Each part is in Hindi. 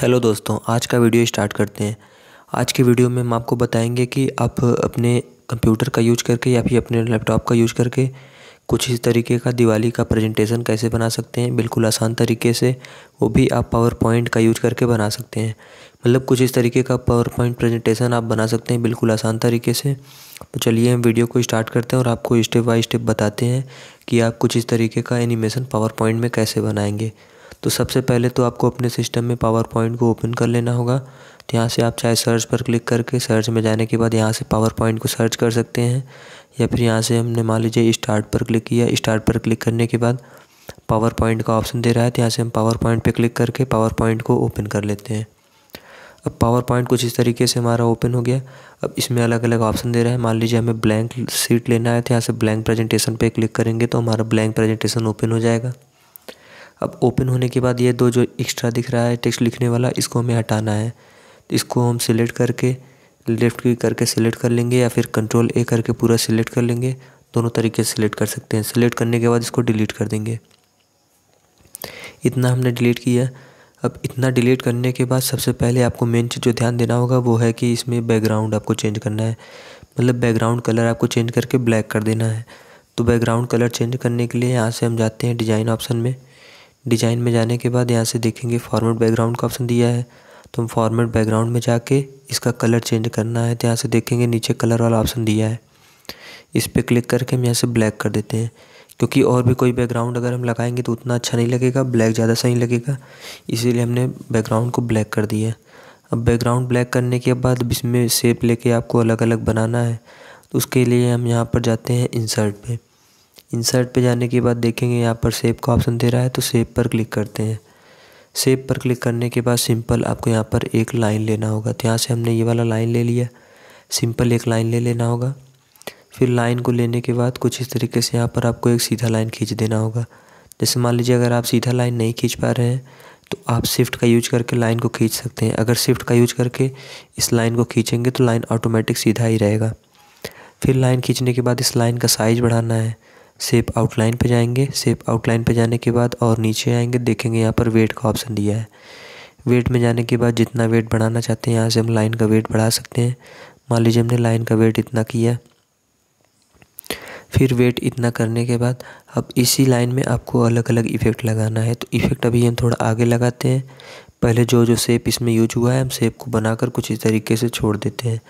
हेलो दोस्तों आज का वीडियो स्टार्ट करते हैं आज के वीडियो में हम आपको बताएंगे कि आप अपने कंप्यूटर का यूज करके या फिर अपने लैपटॉप का यूज करके कुछ इस तरीके का दिवाली का प्रेजेंटेशन कैसे बना सकते हैं बिल्कुल आसान तरीके से वो भी आप पावर पॉइंट का यूज करके बना सकते हैं मतलब कुछ इस तरीके का पावर पॉइंट प्रेजेंटेशन आप बना सकते हैं बिल्कुल आसान तरीके से तो चलिए हम वीडियो को स्टार्ट करते हैं और आपको स्टेप बाय स्टेप बताते हैं कि आप कुछ इस तरीके का एनिमेशन पावर पॉइंट में कैसे बनाएंगे तो सबसे पहले तो आपको अपने सिस्टम में पावर पॉइंट को ओपन कर लेना होगा तो यहाँ से आप चाहे सर्च पर क्लिक करके सर्च में जाने के बाद यहाँ से पावर पॉइंट को सर्च कर सकते हैं या फिर यहाँ से हमने मान लीजिए स्टार्ट पर क्लिक किया स्टार्ट पर क्लिक करने के बाद पावर पॉइंट का ऑप्शन दे रहा है तो यहाँ से हम पावर पॉइंट पर क्लिक करके पावर पॉइंट को ओपन कर लेते हैं अब पावर पॉइंट कुछ इस तरीके से हमारा ओपन हो गया अब इसमें अलग अलग ऑप्शन दे रहा है मान लीजिए हमें ब्लैंक सीट लेना है तो यहाँ से ब्लैंक प्रेजेंटेशन पे क्लिक करेंगे तो हमारा ब्लैंक प्रेजेंटेशन ओपन हो जाएगा अब ओपन होने के बाद ये दो जो एक्स्ट्रा दिख रहा है टेक्स्ट लिखने वाला इसको हमें हटाना है तो इसको हम सिलेक्ट करके लेफ़्ट क्लिक करके सिलेक्ट कर लेंगे या फिर कंट्रोल ए करके पूरा सिलेक्ट कर लेंगे दोनों तरीके से सिलेक्ट कर सकते हैं सिलेक्ट करने के बाद इसको डिलीट कर देंगे इतना हमने डिलीट किया अब इतना डिलीट करने के बाद सबसे पहले आपको मेन चीज़ जो ध्यान देना होगा वो है कि इसमें बैकग्राउंड आपको चेंज करना है मतलब बैकग्राउंड कलर आपको चेंज करके ब्लैक कर देना है तो बैकग्राउंड कलर चेंज करने के लिए यहाँ से हम जाते हैं डिज़ाइन ऑप्शन में डिज़ाइन में जाने के बाद यहाँ से देखेंगे फॉर्मेट बैकग्राउंड का ऑप्शन दिया है तो हम फॉर्मेट बैकग्राउंड में जाके इसका कलर चेंज करना है तो यहाँ से देखेंगे नीचे कलर वाला ऑप्शन दिया है इस पर क्लिक करके हम यहाँ से ब्लैक कर देते हैं क्योंकि और भी कोई बैकग्राउंड अगर हम लगाएंगे तो उतना अच्छा नहीं लगेगा ब्लैक ज़्यादा सही लगेगा इसीलिए हमने बैकग्राउंड को ब्लैक कर दिया अब बैकग्राउंड ब्लैक करने के बाद इसमें शेप लेके आपको अलग अलग बनाना है तो उसके लिए हम यहाँ पर जाते हैं इंसर्ट पर इंसर्ट पे जाने के बाद देखेंगे यहाँ पर सेव का ऑप्शन दे रहा है तो सेव पर क्लिक करते हैं सेव पर क्लिक करने के बाद सिंपल आपको यहाँ पर एक लाइन लेना होगा तो यहाँ से हमने ये वाला लाइन ले लिया सिंपल एक लाइन ले लेना होगा फिर लाइन को लेने के बाद कुछ इस तरीके से यहाँ पर आपको एक सीधा लाइन खींच देना होगा जैसे मान लीजिए अगर आप सीधा लाइन नहीं खींच पा रहे हैं तो आप शिफ्ट का यूज करके लाइन को खींच सकते हैं अगर शिफ्ट का यूज करके इस लाइन को खींचेंगे तो लाइन ऑटोमेटिक सीधा ही रहेगा फिर लाइन खींचने के बाद इस लाइन का साइज़ बढ़ाना है सेप आउटलाइन पे जाएंगे सेप आउटलाइन पे जाने के बाद और नीचे आएंगे देखेंगे यहाँ पर वेट का ऑप्शन दिया है वेट में जाने के बाद जितना वेट बढ़ाना चाहते हैं यहाँ से हम लाइन का वेट बढ़ा सकते हैं मान लीजिए हमने लाइन का वेट इतना किया फिर वेट इतना करने के बाद अब इसी लाइन में आपको अलग अलग इफ़ेक्ट लगाना है तो इफ़ेक्ट अभी हम थोड़ा आगे लगाते हैं पहले जो जो सेप इसमें यूज हुआ है हम सेप को बनाकर कुछ इस तरीके से छोड़ देते हैं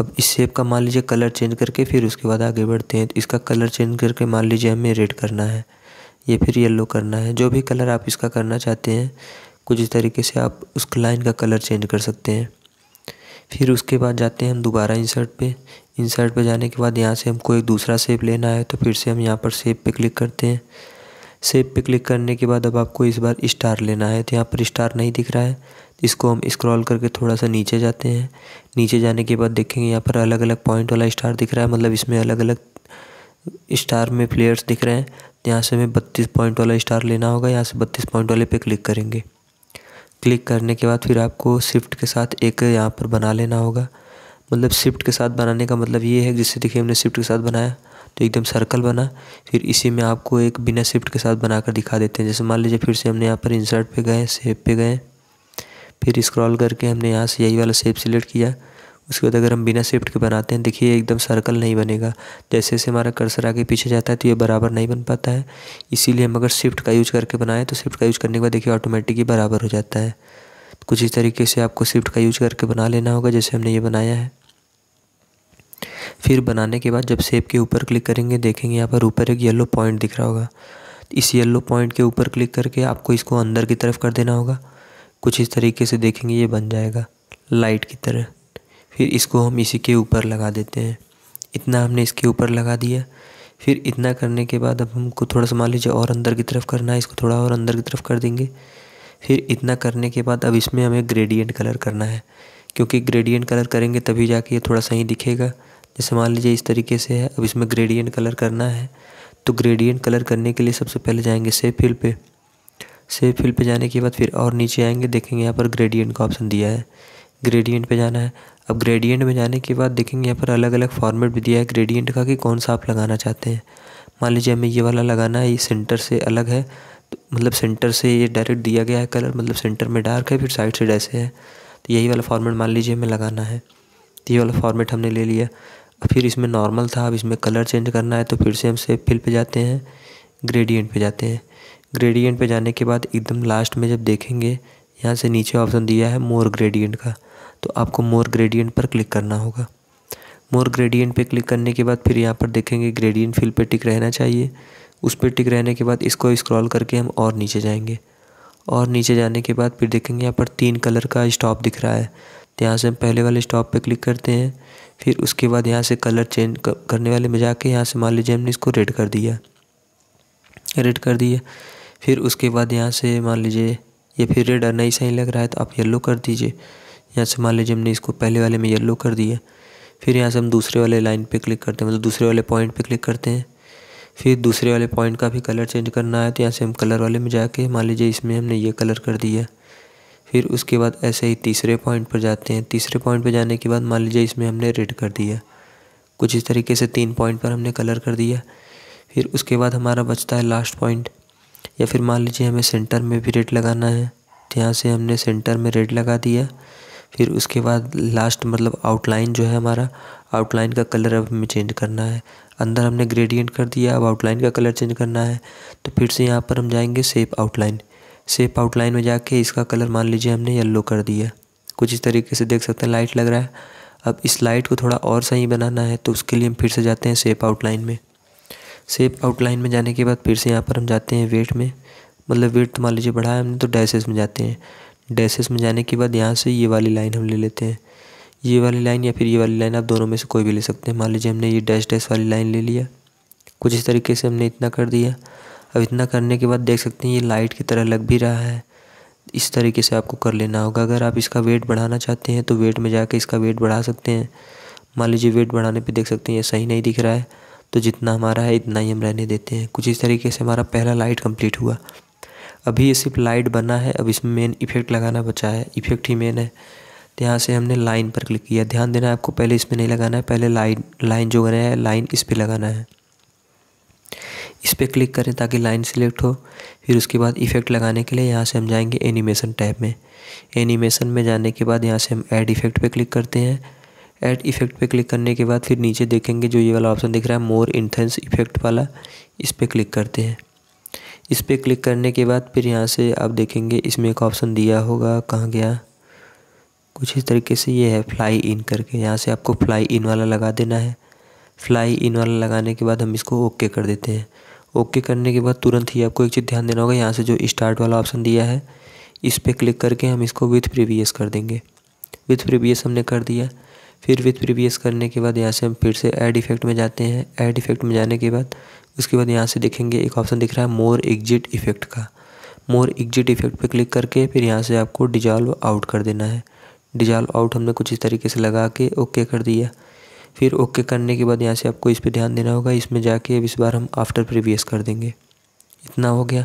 अब इस शेप का मान लीजिए कलर चेंज करके फिर उसके बाद आगे बढ़ते हैं तो इसका कलर चेंज करके मान लीजिए हमें रेड करना है ये फिर येलो करना है जो भी कलर आप इसका करना चाहते हैं कुछ इस तरीके से आप उस लाइन का कलर चेंज कर सकते हैं फिर उसके बाद जाते हैं हम दोबारा इंसर्ट पे इंसर्ट पे जाने के बाद यहाँ से हमको एक दूसरा सेप लेना है तो फिर से हम यहाँ पर सेप पे क्लिक करते हैं सेप पे क्लिक करने के बाद अब आपको इस बार स्टार लेना है तो यहाँ पर स्टार नहीं दिख रहा है इसको हम स्क्रॉल करके थोड़ा सा नीचे जाते हैं नीचे जाने के बाद देखेंगे यहाँ पर अलग अलग पॉइंट वाला स्टार दिख रहा है मतलब इसमें अलग अलग स्टार में प्लेयर्स दिख रहे हैं यहाँ से हमें बत्तीस पॉइंट वाला स्टार लेना होगा यहाँ से बत्तीस पॉइंट वाले पे क्लिक करेंगे क्लिक करने के बाद फिर आपको शिफ्ट के साथ एक यहाँ पर बना लेना होगा मतलब शिफ्ट के साथ बनाने का मतलब ये है जिससे देखिए हमने शिफ्ट के साथ बनाया तो एकदम सर्कल बना फिर इसी में आपको एक बिना शिफ्ट के साथ बनाकर दिखा देते हैं जैसे मान लीजिए फिर से हमने यहाँ पर इंसर्ट पे गए सेब पे गए फिर स्क्रॉल करके हमने यहाँ से यही वाला शेप सिलेक्ट किया उसके बाद अगर हम बिना शिफ्ट के बनाते हैं देखिए एकदम सर्कल नहीं बनेगा जैसे जैसे हमारा कर्सर आगे पीछे जाता है तो ये बराबर नहीं बन पाता है इसीलिए हम अगर शिफ्ट का यूज़ करके बनाएं तो शिफ्ट का यूज़ करने के बाद देखिए ऑटोमेटिक ही बराबर हो जाता है कुछ इस तरीके से आपको शिफ्ट का यूज़ करके बना लेना होगा जैसे हमने ये बनाया है फिर बनाने के बाद जब सेप के ऊपर क्लिक करेंगे देखेंगे यहाँ पर ऊपर एक येलो पॉइंट दिख रहा होगा इस येलो पॉइंट के ऊपर क्लिक करके आपको इसको अंदर की तरफ कर देना होगा कुछ इस तरीके से देखेंगे ये बन जाएगा लाइट की तरह फिर इसको हम इसी के ऊपर लगा देते हैं इतना हमने इसके ऊपर लगा दिया फिर इतना करने के बाद अब हमको थोड़ा सा मान लीजिए और अंदर की तरफ करना है इसको थोड़ा और अंदर की तरफ कर देंगे फिर इतना करने के बाद अब इसमें हमें ग्रेडियंट कलर करना है क्योंकि ग्रेडियंट कलर करेंगे तभी जाके ये थोड़ा सही दिखेगा जैसे मान लीजिए इस तरीके से है अब इसमें ग्रेडियंट कलर करना है तो ग्रेडियंट कलर करने के लिए सबसे पहले जाएंगे सेफ फिल पर सेव फिल पे जाने के बाद फिर और नीचे आएंगे देखेंगे यहाँ पर ग्रेडियंट का ऑप्शन दिया है ग्रेडियंट पे जाना है अब ग्रेडियंट में जाने के बाद देखेंगे यहाँ पर अलग अलग फॉर्मेट भी दिया है ग्रेडियंट का कि कौन सा आप लगाना चाहते हैं मान लीजिए हमें ये वाला लगाना है ये सेंटर से अलग है तो मतलब सेंटर से ये डायरेक्ट दिया गया है कलर मतलब सेंटर में डार्क है फिर साइड से ऐसे है तो यही वाला फॉर्मेट मान लीजिए हमें लगाना है तो ये वाला फॉर्मेट हमने ले लिया अब फिर इसमें नॉर्मल था अब इसमें कलर चेंज करना है तो फिर से हम से फिल पर जाते हैं ग्रेडियंट पर जाते हैं ग्रेडियंट पे जाने के बाद एकदम लास्ट में जब देखेंगे यहाँ से नीचे ऑप्शन दिया है मोर ग्रेडियंट का तो आपको मोर ग्रेडियंट पर क्लिक करना होगा मोर ग्रेडियंट पे क्लिक करने के बाद फिर यहाँ पर देखेंगे ग्रेडियंट फिल पे टिक रहना चाहिए उस पर टिक रहने के बाद इसको स्क्रॉल करके हम और नीचे जाएंगे और नीचे जाने के बाद फिर देखेंगे यहाँ पर तीन कलर का स्टॉप दिख रहा है तो यहाँ से हम पहले वाले स्टॉप पे क्लिक करते हैं फिर उसके बाद यहाँ से कलर चेंज करने वाले में जाके यहाँ से मान लीजिए हमने इसको रेड कर दिया रेड कर दिया फिर उसके बाद यहाँ से मान लीजिए ये फिर रेड नहीं सही लग रहा है तो आप येलो कर दीजिए यहाँ से मान लीजिए हमने इसको पहले वाले में येलो कर दिया फिर यहाँ से हम दूसरे वाले लाइन पे क्लिक करते हैं मतलब दूसरे वाले पॉइंट पे क्लिक करते हैं फिर दूसरे वाले पॉइंट का भी कलर चेंज करना है तो यहाँ से हम कलर वाले में जाके मान लीजिए इसमें हमने ये कलर कर दिया फिर उसके बाद ऐसे ही तीसरे पॉइंट पर जाते हैं तीसरे पॉइंट पर जाने के बाद मान लीजिए इसमें हमने रेड कर दिया कुछ इस तरीके से तीन पॉइंट पर हमने कलर कर दिया फिर उसके बाद हमारा बचता है लास्ट पॉइंट या फिर मान लीजिए हमें सेंटर में भी रेड लगाना है तो यहाँ से हमने सेंटर में रेड लगा दिया फिर उसके बाद लास्ट मतलब आउटलाइन जो है हमारा आउटलाइन का कलर अब हमें चेंज करना है अंदर हमने ग्रेडियंट कर दिया अब आउटलाइन का कलर चेंज करना है तो फिर से यहाँ पर हम जाएंगे सेप आउटलाइन सेप आउटलाइन में जाके इसका कलर मान लीजिए हमने येलो कर दिया कुछ इस तरीके से देख सकते हैं लाइट लग रहा है अब इस लाइट को थोड़ा और सही बनाना है तो उसके लिए हम फिर से जाते हैं सेप आउटलाइन में सेप आउटलाइन में जाने के बाद फिर से यहाँ पर हम जाते हैं वेट में मतलब वेट तो मान लीजिए बढ़ाया हमने तो डैसेस में जाते हैं डैसेस में जाने के बाद यहाँ से ये वाली लाइन हम ले लेते हैं ये वाली लाइन या फिर ये वाली लाइन आप दोनों में से कोई भी ले सकते हैं मान लीजिए हमने ये डैश डैश वाली लाइन ले लिया कुछ इस तरीके से हमने इतना कर दिया अब इतना करने के बाद देख सकते हैं ये लाइट की तरह लग भी रहा है इस तरीके से आपको कर लेना होगा अगर आप इसका वेट बढ़ाना चाहते हैं तो वेट में जाके इसका वेट बढ़ा सकते हैं मान लीजिए वेट बढ़ाने पे देख सकते हैं ये सही नहीं दिख रहा है तो जितना हमारा है इतना ही हम रहने देते हैं कुछ इस तरीके से हमारा पहला लाइट कंप्लीट हुआ अभी ये सिर्फ लाइट बना है अब इसमें मेन इफ़ेक्ट लगाना बचा है इफ़ेक्ट ही मेन है तो यहाँ से हमने लाइन पर क्लिक किया ध्यान देना आपको पहले इसमें नहीं लगाना है पहले लाइन लाइन जो बना है लाइन इस पर लगाना है इस पर क्लिक करें ताकि लाइन सिलेक्ट हो फिर उसके बाद इफ़ेक्ट लगाने के लिए यहाँ से हम जाएंगे एनिमेशन टैब में एनिमेशन में जाने के बाद यहाँ से हम ऐड इफ़ेक्ट पे क्लिक करते हैं ऐड इफेक्ट पे क्लिक करने के बाद फिर नीचे देखेंगे जो ये वाला ऑप्शन दिख रहा है मोर इंथेंस इफेक्ट वाला इस पर क्लिक करते हैं इस पर क्लिक करने के बाद फिर यहाँ से आप देखेंगे इसमें एक ऑप्शन दिया होगा कहाँ गया कुछ इस तरीके से ये है फ्लाई इन करके यहाँ से आपको फ्लाई इन वाला लगा देना है फ्लाई इन वाला लगाने के बाद हम इसको ओके कर देते हैं ओके करने के बाद तुरंत ही आपको एक चीज़ ध्यान देना होगा यहाँ से जो स्टार्ट वाला ऑप्शन दिया है इस पर क्लिक करके हम इसको विथ प्रीवियस कर देंगे विथ प्रीवियस हमने कर दिया फिर विथ प्रीवियस करने के बाद यहाँ से हम फिर से ऐड इफेक्ट में जाते हैं ऐड इफेक्ट में जाने के बाद उसके बाद यहाँ से देखेंगे एक ऑप्शन दिख रहा है मोर एग्जिट इफेक्ट का मोर एग्जिट इफेक्ट पे क्लिक करके फिर यहाँ से आपको डिजॉल्व आउट कर देना है डिजॉल्व आउट हमने कुछ इस तरीके से लगा के ओके कर दिया फिर ओके करने के बाद यहाँ से आपको इस पर ध्यान देना होगा इसमें जाके अब इस बार हम आफ्टर प्रीवियस कर देंगे इतना हो गया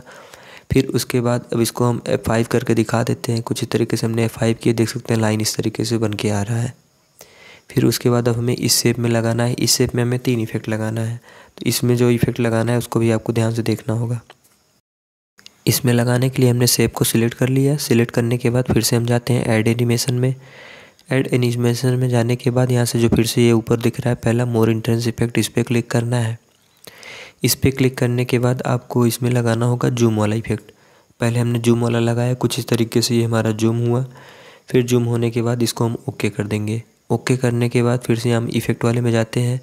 फिर उसके बाद अब इसको हम F5 करके दिखा देते हैं कुछ इस तरीके से हमने F5 किए देख सकते हैं लाइन इस तरीके से बन के आ रहा है फिर उसके बाद अब हमें इस शेप में लगाना है इस शेप में हमें तीन इफेक्ट लगाना है तो इसमें जो इफेक्ट लगाना है उसको भी आपको ध्यान से देखना होगा इसमें लगाने के लिए हमने शेप को सिलेक्ट कर लिया सिलेक्ट करने के बाद फिर से हम जाते हैं एड एनिमेशन में एड एनिमेशन में जाने के बाद यहाँ से जो फिर से ये ऊपर दिख रहा है पहला मोर इंट्रेंस इफेक्ट इस पर क्लिक करना है इस पर क्लिक करने के बाद आपको इसमें लगाना होगा जूम वाला इफेक्ट पहले हमने जूम वाला लगाया कुछ इस तरीके से ये हमारा जूम हुआ फिर जूम होने के बाद इसको हम ओके कर देंगे ओके करने के बाद फिर से हम इफ़ेक्ट वाले में जाते हैं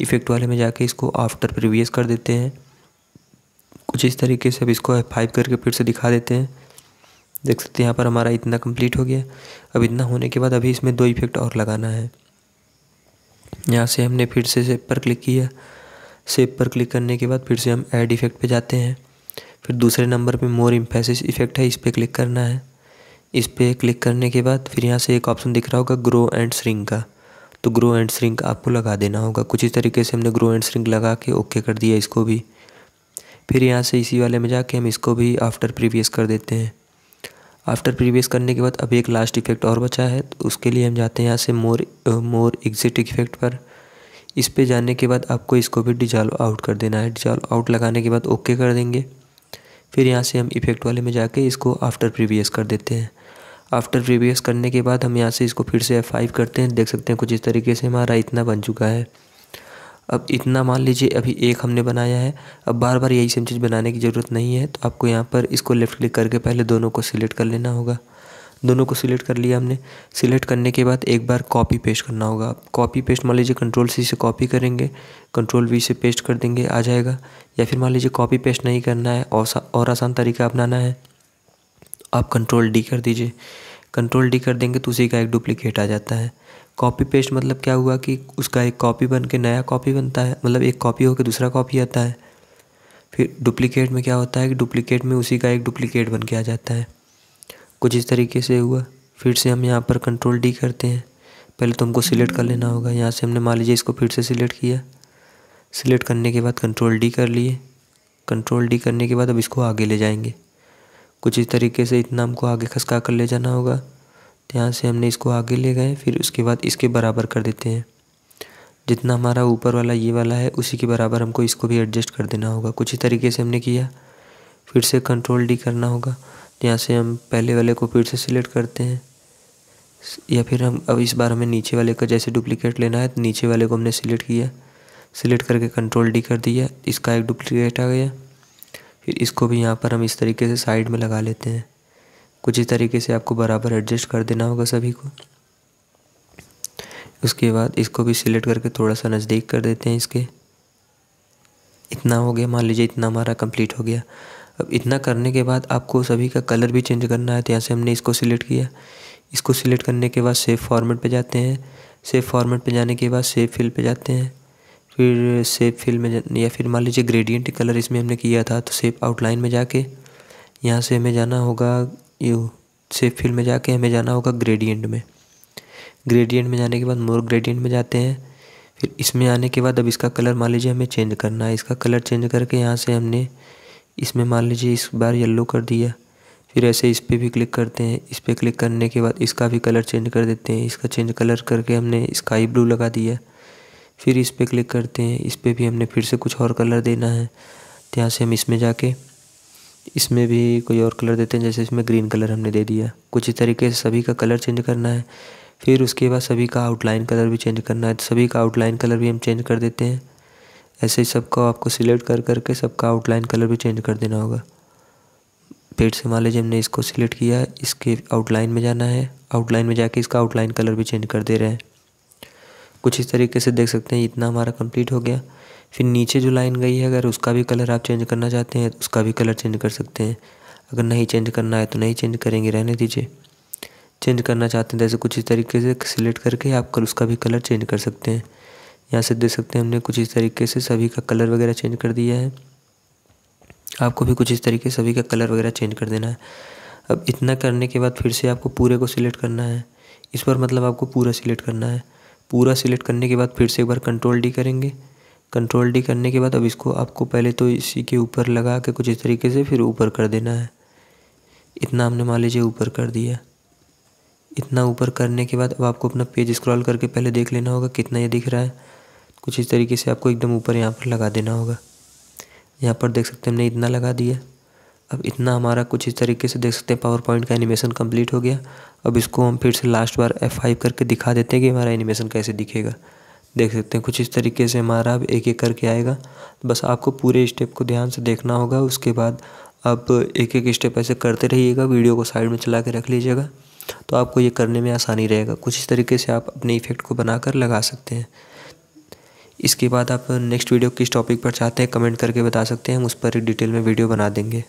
इफ़ेक्ट वाले में जाके इसको आफ्टर प्रीवियस कर देते हैं कुछ इस तरीके से अब इसको फाइव करके फिर से दिखा देते हैं देख सकते हैं यहाँ पर हमारा इतना कंप्लीट हो गया अब इतना होने के बाद अभी इसमें दो इफ़ेक्ट और लगाना है यहाँ से हमने फिर से सेप पर क्लिक किया सेप पर क्लिक करने के बाद फिर से हम ऐड इफ़ेक्ट पर जाते हैं फिर दूसरे नंबर पर मोर इम्फेसिस इफ़ेक्ट है इस पर क्लिक करना है इस पर क्लिक करने के बाद फिर यहाँ से एक ऑप्शन दिख रहा होगा ग्रो एंड श्रिंक का तो ग्रो एंड श्रिंक आपको लगा देना होगा कुछ इस तरीके से हमने ग्रो एंड श्रिंक लगा के ओके कर दिया इसको भी फिर यहाँ से इसी वाले में जाके हम इसको भी आफ्टर प्रीवियस कर देते हैं आफ्टर प्रीवियस करने के बाद अब एक लास्ट इफेक्ट और बचा है तो उसके लिए हम जाते हैं यहाँ से मोर मोर एग्जिट इफेक्ट पर इस पर जाने के बाद आपको इसको भी डिजॉल्व आउट कर देना है डिजॉल्व आउट लगाने के बाद ओके कर देंगे फिर यहाँ से हम इफेक्ट वाले में जाके इसको आफ्टर प्रीवियस कर देते हैं आफ्टर प्रीवियस करने के बाद हम यहाँ से इसको फिर से F5 करते हैं देख सकते हैं कुछ इस तरीके से हमारा इतना बन चुका है अब इतना मान लीजिए अभी एक हमने बनाया है अब बार बार यही सेम चीज़ बनाने की ज़रूरत नहीं है तो आपको यहाँ पर इसको लेफ़्ट क्लिक करके पहले दोनों को सिलेक्ट कर लेना होगा दोनों को सिलेक्ट कर लिया हमने सिलेक्ट करने के बाद एक बार कॉपी पेस्ट करना होगा कॉपी पेस्ट मान लीजिए कंट्रोल सी से कॉपी करेंगे कंट्रोल वी से पेस्ट कर देंगे आ जाएगा या फिर मान लीजिए कॉपी पेस्ट नहीं करना है और, और आसान तरीका अपनाना है आप कंट्रोल डी कर दीजिए कंट्रोल डी कर देंगे तो उसी का एक डुप्लीकेट आ जाता है कॉपी पेस्ट मतलब क्या हुआ कि उसका एक कॉपी बन के नया कॉपी बनता है मतलब एक कॉपी होकर दूसरा कॉपी आता है फिर डुप्लीकेट में क्या होता है कि डुप्लीकेट में उसी का एक डुप्लीकेट बन के आ जाता है कुछ इस तरीके से हुआ फिर से हम यहाँ पर कंट्रोल डी करते हैं पहले तो हमको सिलेक्ट कर लेना होगा यहाँ से हमने मान लीजिए इसको फिर से सिलेक्ट किया सिलेक्ट करने के बाद कंट्रोल डी कर लिए कंट्रोल डी करने के बाद अब इसको आगे ले जाएंगे कुछ इस तरीके से इतना हमको आगे खसका कर ले जाना होगा तो यहाँ से हमने इसको आगे ले गए फिर उसके बाद इसके बराबर कर देते हैं जितना हमारा ऊपर वाला ये वाला है उसी के बराबर हमको इसको भी एडजस्ट कर देना होगा कुछ ही तरीके से हमने किया फिर से कंट्रोल डी करना होगा यहाँ से हम पहले वाले को फिर से सिलेक्ट करते हैं या फिर हम अब इस बार हमें नीचे वाले का जैसे डुप्लीकेट लेना है तो नीचे वाले को हमने सिलेक्ट किया सिलेक्ट करके कंट्रोल डी कर दिया इसका एक डुप्लीकेट आ गया फिर इसको भी यहाँ पर हम इस तरीके से साइड में लगा लेते हैं कुछ इस तरीके से आपको बराबर एडजस्ट कर देना होगा सभी को उसके बाद इसको भी सिलेक्ट करके थोड़ा सा नज़दीक कर देते हैं इसके इतना हो गया मान लीजिए इतना हमारा कंप्लीट हो गया अब इतना करने के बाद आपको सभी का कलर भी चेंज करना है तो यहाँ से हमने इसको सिलेक्ट किया इसको सिलेक्ट करने के बाद सेफ़ फॉर्मेट पे जाते हैं सेफ़ फॉर्मेट पे जाने के बाद सेफ़ फिल पे जाते हैं फिर सेप फिल में या फिर मान लीजिए ग्रेडियंट कलर इसमें हमने किया था तो सेप आउटलाइन में जाके यहाँ से हमें जाना होगा यू सेप फिल में जाके हमें जाना होगा ग्रेडियंट में ग्रेडियंट में जाने के बाद मोर ग्रेडियंट में जाते हैं फिर इसमें आने के बाद अब इसका कलर मान लीजिए हमें चेंज करना है इसका कलर चेंज करके यहाँ से हमने इसमें मान लीजिए इस बार येल्लो कर दिया फिर ऐसे इस पर भी क्लिक करते हैं इस पर क्लिक करने के बाद इसका भी कलर चेंज कर देते हैं इसका चेंज कलर करके हमने स्काई ब्लू लगा दिया फिर इस पर क्लिक करते हैं इस पर भी हमने फिर से कुछ और कलर देना है तो यहाँ से हम इसमें जाके इसमें भी कोई और कलर देते हैं जैसे इसमें ग्रीन कलर हमने दे दिया कुछ इस तरीके से सभी का कलर चेंज करना है फिर उसके बाद सभी का आउटलाइन कलर भी चेंज करना है तो सभी का आउटलाइन कलर भी हम चेंज कर देते हैं ऐसे ही सबको आपको सिलेक्ट कर करके सबका आउटलाइन कलर भी चेंज कर देना होगा पेड़ से मान लीजिए हमने इसको सिलेक्ट किया इसके आउटलाइन में जाना है आउटलाइन में जाके इसका आउटलाइन कलर भी चेंज कर दे रहे हैं कुछ इस तरीके से देख सकते हैं इतना हमारा कंप्लीट हो गया फिर नीचे जो लाइन गई है अगर उसका भी कलर आप चेंज करना चाहते हैं तो उसका भी कलर चेंज कर सकते हैं अगर नहीं चेंज करना है तो नहीं चेंज करेंगे रहने दीजिए चेंज करना चाहते हैं जैसे तो कुछ इस तरीके से सिलेक्ट करके आप कल उसका भी कलर चेंज कर सकते हैं यहाँ से देख सकते हैं हमने कुछ इस तरीके से सभी का कलर वगैरह चेंज कर दिया है आपको भी कुछ इस तरीके सभी का कलर वगैरह चेंज कर देना है अब इतना करने के बाद फिर से आपको पूरे को सिलेक्ट करना है इस पर मतलब आपको पूरा सिलेक्ट करना है पूरा सिलेक्ट करने के बाद फिर से एक बार कंट्रोल डी करेंगे कंट्रोल डी करने के बाद अब इसको आपको पहले तो इसी के ऊपर लगा के कुछ इस तरीके से फिर ऊपर कर देना है इतना हमने मान लीजिए ऊपर कर दिया इतना ऊपर करने के बाद अब आपको अपना पेज स्क्रॉल करके पहले देख लेना होगा कितना ये दिख रहा है कुछ इस तरीके से आपको एकदम ऊपर यहाँ पर लगा देना होगा यहाँ पर देख सकते हैं हमने इतना लगा दिया अब इतना हमारा कुछ इस तरीके से देख सकते हैं पावर पॉइंट का एनिमेशन कंप्लीट हो गया अब इसको हम फिर से लास्ट बार F5 करके दिखा देते हैं कि हमारा एनिमेशन कैसे दिखेगा देख सकते हैं कुछ इस तरीके से हमारा अब एक एक करके आएगा तो बस आपको पूरे स्टेप को ध्यान से देखना होगा उसके बाद आप एक एक स्टेप ऐसे करते रहिएगा वीडियो को साइड में चला के रख लीजिएगा तो आपको ये करने में आसानी रहेगा कुछ इस तरीके से आप अपने इफ़ेक्ट को बनाकर लगा सकते हैं इसके बाद आप नेक्स्ट वीडियो किस टॉपिक पर चाहते हैं कमेंट करके बता सकते हैं हम उस पर एक डिटेल में वीडियो बना देंगे